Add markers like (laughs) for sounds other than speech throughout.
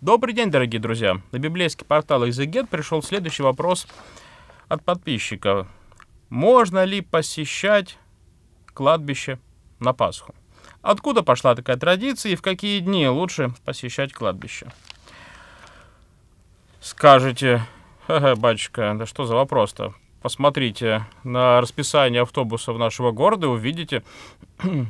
Добрый день, дорогие друзья! На библейский портал Exeget пришел следующий вопрос от подписчика. Можно ли посещать кладбище на Пасху? Откуда пошла такая традиция и в какие дни лучше посещать кладбище? Скажете, (laughs) Ха-ха, батюшка, да что за вопрос-то? Посмотрите на расписание автобусов нашего города, увидите (clears throat)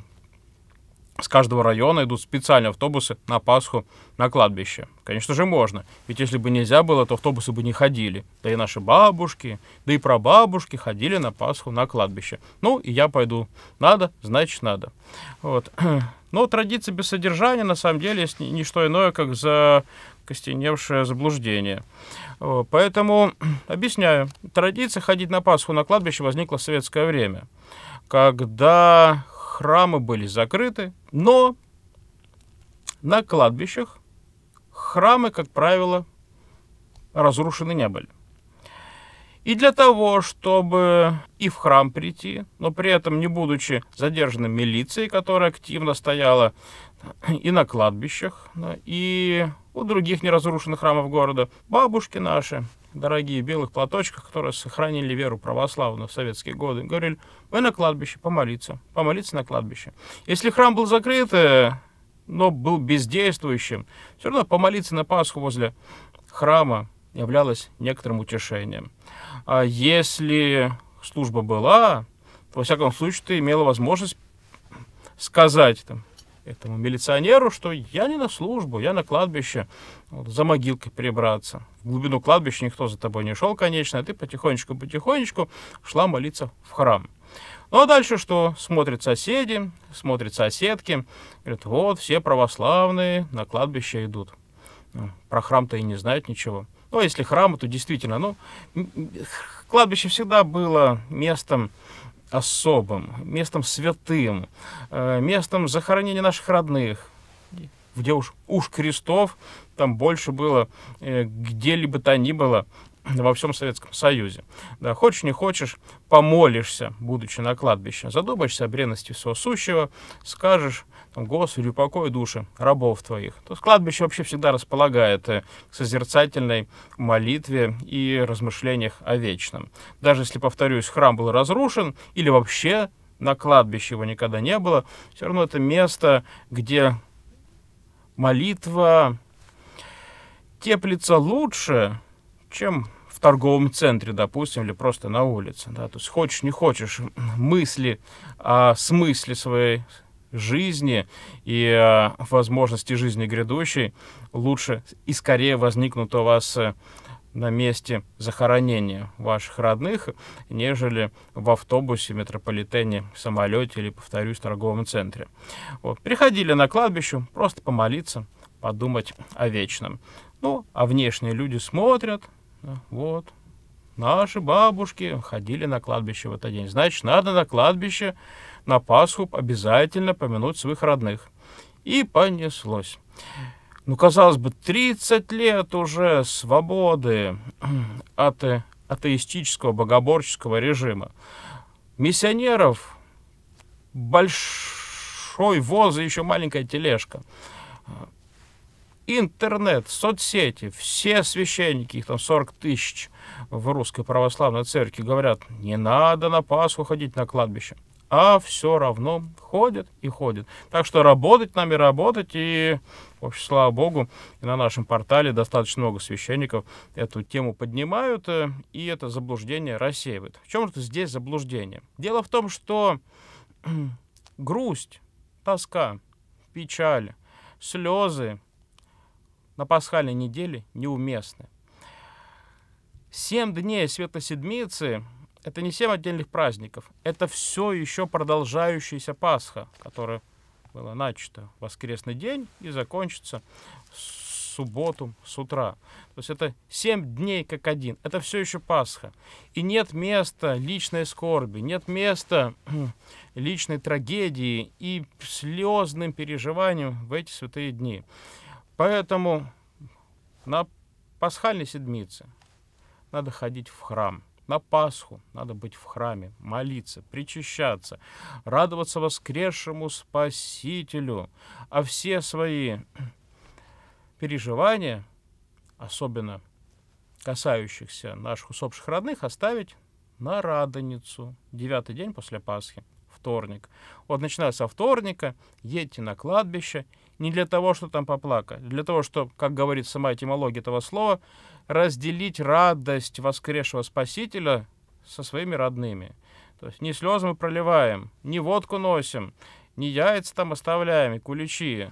с каждого района идут специальные автобусы на Пасху на кладбище. Конечно же, можно. Ведь если бы нельзя было, то автобусы бы не ходили. Да и наши бабушки, да и прабабушки ходили на Пасху на кладбище. Ну, и я пойду. Надо, значит, надо. Вот. (clears throat) Но традиция без содержания, на самом деле, есть не что иное, как за костеневшее заблуждение. Э, поэтому, (clears throat) объясняю, традиция ходить на Пасху на кладбище возникла в советское время, когда храмы были закрыты, но на кладбищах храмы, как правило, разрушены не были. И для того, чтобы и в храм прийти, но при этом не будучи задержанным милицией, которая активно стояла и на кладбищах, и у других неразрушенных храмов города, бабушки наши, дорогие, белых платочках, которые сохранили веру православную в советские годы, говорили, "Вы на кладбище помолиться, помолиться на кладбище. Если храм был закрыт, э, но был бездействующим, все равно помолиться на Пасху возле храма являлось некоторым утешением. А если служба была, то, во всяком случае, ты имела возможность сказать, там, этому милиционеру, что я не на службу, я на кладбище, вот, за могилкой перебраться. В глубину кладбища никто за тобой не шел, конечно, а ты потихонечку-потихонечку шла молиться в храм. Ну а дальше что? Смотрят соседи, смотрят соседки, говорят, вот все православные на кладбище идут. Ну, про храм-то и не знают ничего. Ну, а если храм, то действительно, ну, кладбище всегда было местом особым, местом святым, э, местом захоронения наших родных, где уж, уж крестов там больше было, э, где-либо то ни было (clears throat) во всем Советском Союзе. Да, хочешь, не хочешь, помолишься, будучи на кладбище, задумаешься о бренности всего сущего, скажешь Господи, упокой души рабов твоих. То кладбище вообще всегда располагает э, к созерцательной молитве и размышлениях о вечном. Даже если, повторюсь, храм был разрушен или вообще на кладбище его никогда не было, все равно это место, где молитва теплится лучше, чем в торговом центре, допустим, или просто на улице. Да? То есть хочешь, не хочешь, мысли о смысле своей жизни и э, возможности жизни грядущей лучше и скорее возникнут у вас э, на месте захоронения ваших родных, нежели в автобусе, метрополитене, самолете или, повторюсь, в торговом центре. Вот. Приходили на кладбище просто помолиться, подумать о вечном. Ну, а внешние люди смотрят, вот, Наши бабушки ходили на кладбище в этот день. Значит, надо на кладбище на Пасху обязательно помянуть своих родных. И понеслось. Ну, казалось бы, 30 лет уже свободы от (clears throat) атеистического богоборческого режима. Миссионеров большой воз и еще маленькая тележка интернет, соцсети, все священники, их там 40 тысяч в Русской Православной Церкви, говорят, не надо на Пасху ходить на кладбище. А все равно ходят и ходят. Так что работать нам и работать. И, в общем, слава Богу, и на нашем портале достаточно много священников эту тему поднимают. Э, и это заблуждение рассеивают. В чем же здесь заблуждение? Дело в том, что (clears throat) грусть, тоска, печаль, слезы, на пасхальной неделе неуместны. Семь дней Светлой это не семь отдельных праздников, это все еще продолжающаяся Пасха, которая была начата в воскресный день и закончится в субботу с утра. То есть это семь дней как один. Это все еще Пасха. И нет места личной скорби, нет места (clears throat) личной трагедии и слезным переживаниям в эти святые дни. Поэтому на пасхальной седмице надо ходить в храм. На Пасху надо быть в храме, молиться, причащаться, радоваться воскресшему Спасителю. А все свои переживания, особенно касающихся наших усопших родных, оставить на Радоницу, девятый день после Пасхи вторник. Вот начиная со вторника, едьте на кладбище, не для того, что там поплакать, для того, чтобы, как говорит сама этимология этого слова, разделить радость воскресшего Спасителя со своими родными. То есть не слезы мы проливаем, не водку носим, не яйца там оставляем, и куличи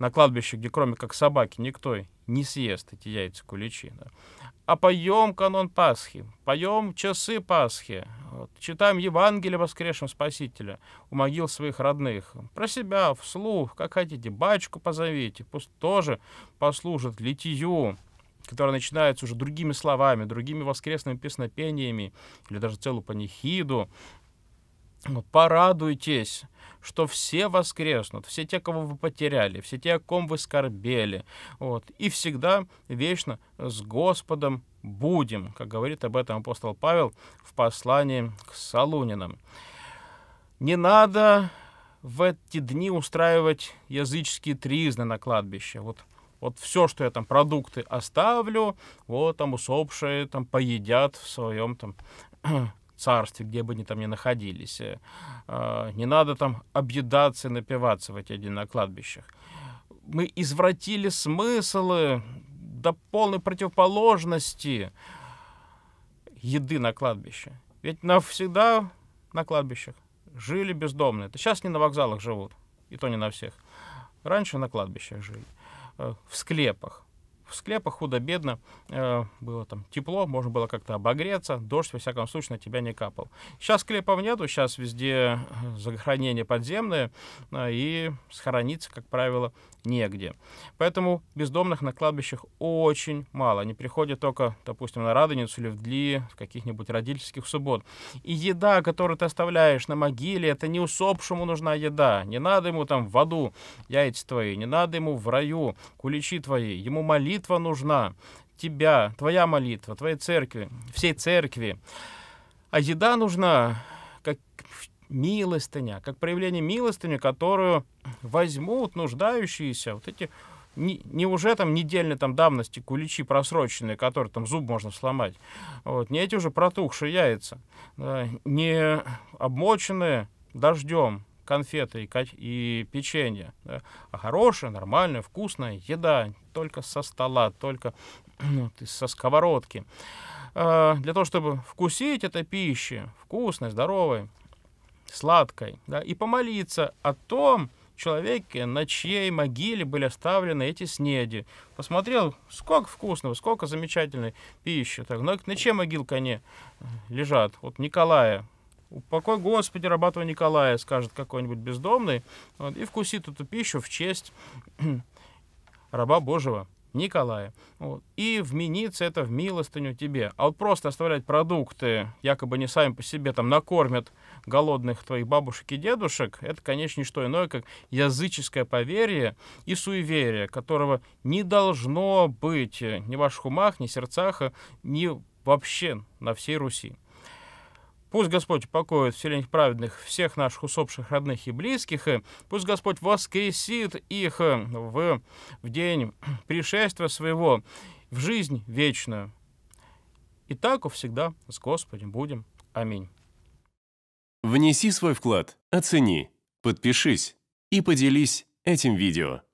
на кладбище, где кроме как собаки никто не съест эти яйца куличи. Да. А поем канон Пасхи, поем часы Пасхи, вот, читаем Евангелие воскресшего Спасителя у могил своих родных. Про себя, вслух, как хотите, батюшку позовите, пусть тоже послужит литию, которая начинается уже другими словами, другими воскресными песнопениями, или даже целую панихиду, порадуйтесь, что все воскреснут, все те, кого вы потеряли, все те, о ком вы скорбели, вот, и всегда вечно с Господом будем, как говорит об этом апостол Павел в послании к Солунинам. Не надо в эти дни устраивать языческие тризны на кладбище. Вот вот все, что я там продукты оставлю, вот там усопшие там поедят в своем там царстве, где бы они там ни находились. Э, э, не надо там объедаться и напиваться в эти дни кладбищах. Мы извратили смыслы до полной противоположности еды на кладбище. Ведь навсегда на кладбищах жили бездомные. Это сейчас не на вокзалах живут, и то не на всех. Раньше на кладбищах жили, э, в склепах в склепах худо-бедно э, было там тепло, можно было как-то обогреться, дождь, во всяком случае, на тебя не капал. Сейчас склепов нету, сейчас везде э, захоронения подземные, э, и схорониться, как правило, негде. Поэтому бездомных на кладбищах очень мало. Они приходят только, допустим, на Радоницу или в Дли, в каких-нибудь родительских суббот. И еда, которую ты оставляешь на могиле, это не усопшему нужна еда. Не надо ему там в аду яйца твои, не надо ему в раю куличи твои. Ему молитва нужна. Тебя, твоя молитва, твоей церкви, всей церкви. А еда нужна как милостыня, как проявление милостыни, которую возьмут нуждающиеся, вот эти не, не уже там недельные там давности куличи просроченные, которые там зуб можно сломать, вот, не эти уже протухшие яйца, да, не обмоченные дождем конфеты и, и печенье, да, а хорошая, нормальная, вкусная еда, только со стола, только ну, со сковородки. Э, для того, чтобы вкусить этой пищи, вкусной, здоровой, сладкой, да, и помолиться о том человеке, на чьей могиле были оставлены эти снеди. Посмотрел, сколько вкусного, сколько замечательной пищи. Так, на, ну, на чьей могилке они э, лежат? Вот Николая, упокой Господи раба Николая, скажет какой-нибудь бездомный, вот, и вкусит эту пищу в честь (clears throat) раба Божьего. Николая. Вот. И вмениться это в милостыню тебе. А вот просто оставлять продукты, якобы не сами по себе там накормят голодных твоих бабушек и дедушек, это, конечно, не что иное, как языческое поверье и суеверие, которого не должно быть ни в ваших умах, ни в сердцах, а ни вообще на всей Руси. Пусть Господь упокоит в праведных всех наших усопших родных и близких, и э, пусть Господь воскресит их э, в, в день (clears throat) пришествия своего в жизнь вечную. И так всегда с Господем будем. Аминь. Внеси свой вклад, оцени, подпишись и поделись этим видео.